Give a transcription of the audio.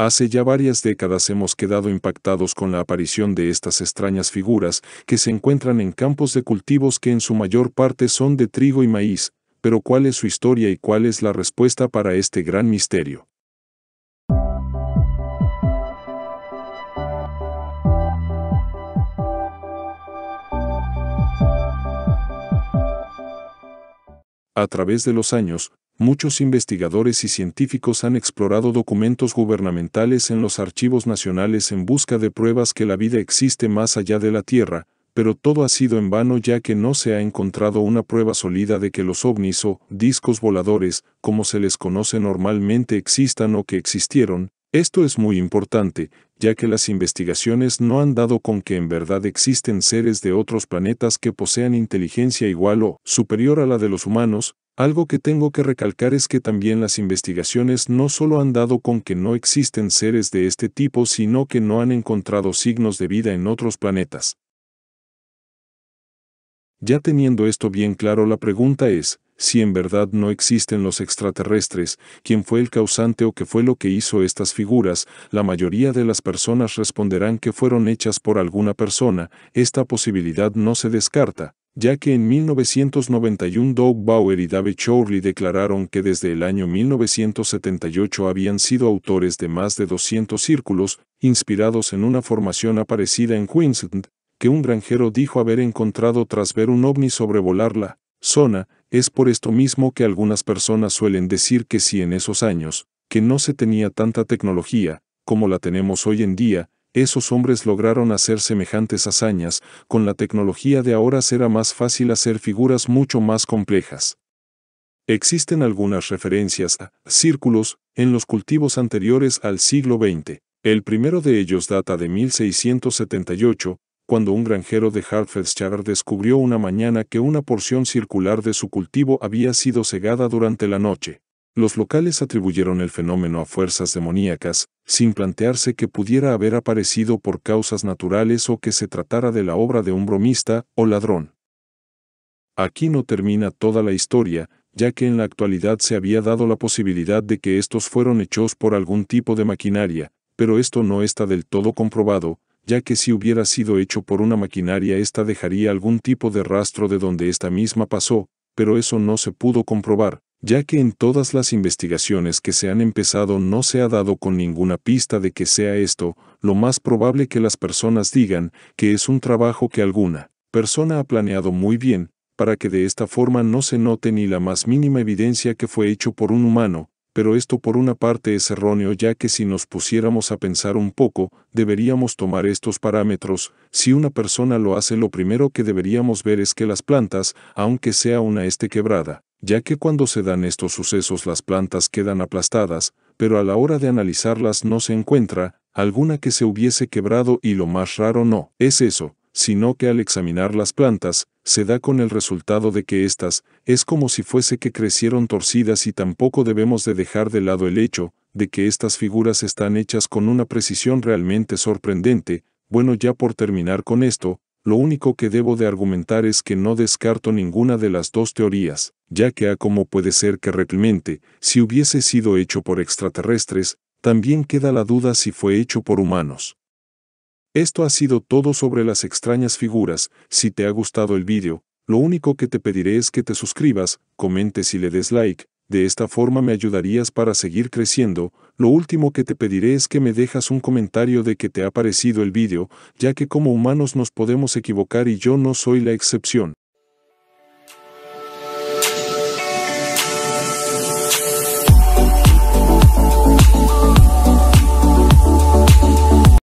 Hace ya varias décadas hemos quedado impactados con la aparición de estas extrañas figuras que se encuentran en campos de cultivos que en su mayor parte son de trigo y maíz, pero ¿cuál es su historia y cuál es la respuesta para este gran misterio? A través de los años, muchos investigadores y científicos han explorado documentos gubernamentales en los archivos nacionales en busca de pruebas que la vida existe más allá de la Tierra, pero todo ha sido en vano ya que no se ha encontrado una prueba sólida de que los ovnis o discos voladores, como se les conoce normalmente, existan o que existieron. Esto es muy importante, ya que las investigaciones no han dado con que en verdad existen seres de otros planetas que posean inteligencia igual o superior a la de los humanos, algo que tengo que recalcar es que también las investigaciones no solo han dado con que no existen seres de este tipo, sino que no han encontrado signos de vida en otros planetas. Ya teniendo esto bien claro, la pregunta es, si en verdad no existen los extraterrestres, quién fue el causante o qué fue lo que hizo estas figuras, la mayoría de las personas responderán que fueron hechas por alguna persona, esta posibilidad no se descarta, ya que en 1991 Doug Bauer y Dave Chorley declararon que desde el año 1978 habían sido autores de más de 200 círculos, inspirados en una formación aparecida en Queensland, que un granjero dijo haber encontrado tras ver un ovni sobrevolar la zona, es por esto mismo que algunas personas suelen decir que si en esos años, que no se tenía tanta tecnología, como la tenemos hoy en día, esos hombres lograron hacer semejantes hazañas, con la tecnología de ahora será más fácil hacer figuras mucho más complejas. Existen algunas referencias a círculos en los cultivos anteriores al siglo XX. El primero de ellos data de 1678, cuando un granjero de Hertfordshire descubrió una mañana que una porción circular de su cultivo había sido cegada durante la noche. Los locales atribuyeron el fenómeno a fuerzas demoníacas, sin plantearse que pudiera haber aparecido por causas naturales o que se tratara de la obra de un bromista o ladrón. Aquí no termina toda la historia, ya que en la actualidad se había dado la posibilidad de que estos fueron hechos por algún tipo de maquinaria, pero esto no está del todo comprobado, ya que si hubiera sido hecho por una maquinaria ésta dejaría algún tipo de rastro de donde esta misma pasó, pero eso no se pudo comprobar, ya que en todas las investigaciones que se han empezado no se ha dado con ninguna pista de que sea esto, lo más probable que las personas digan que es un trabajo que alguna persona ha planeado muy bien, para que de esta forma no se note ni la más mínima evidencia que fue hecho por un humano, pero esto por una parte es erróneo ya que si nos pusiéramos a pensar un poco, deberíamos tomar estos parámetros, si una persona lo hace lo primero que deberíamos ver es que las plantas, aunque sea una este quebrada, ya que cuando se dan estos sucesos las plantas quedan aplastadas, pero a la hora de analizarlas no se encuentra alguna que se hubiese quebrado y lo más raro no es eso, sino que al examinar las plantas, se da con el resultado de que estas, es como si fuese que crecieron torcidas y tampoco debemos de dejar de lado el hecho, de que estas figuras están hechas con una precisión realmente sorprendente, bueno ya por terminar con esto, lo único que debo de argumentar es que no descarto ninguna de las dos teorías, ya que a como puede ser que realmente, si hubiese sido hecho por extraterrestres, también queda la duda si fue hecho por humanos. Esto ha sido todo sobre las extrañas figuras, si te ha gustado el vídeo, lo único que te pediré es que te suscribas, comentes y le des like, de esta forma me ayudarías para seguir creciendo, lo último que te pediré es que me dejas un comentario de que te ha parecido el vídeo, ya que como humanos nos podemos equivocar y yo no soy la excepción.